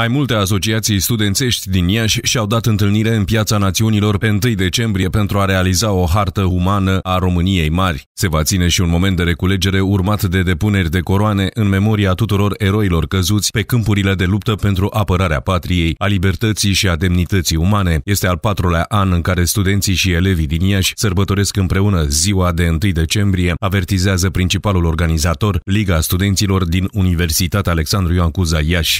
Mai multe asociații studențești din Iași și-au dat întâlnire în Piața Națiunilor pe 1 decembrie pentru a realiza o hartă umană a României mari. Se va ține și un moment de reculegere urmat de depuneri de coroane în memoria tuturor eroilor căzuți pe câmpurile de luptă pentru apărarea patriei, a libertății și a demnității umane. Este al patrulea an în care studenții și elevii din Iași sărbătoresc împreună ziua de 1 decembrie, avertizează principalul organizator, Liga Studenților din Universitatea Alexandru Ioan Cuza Iași.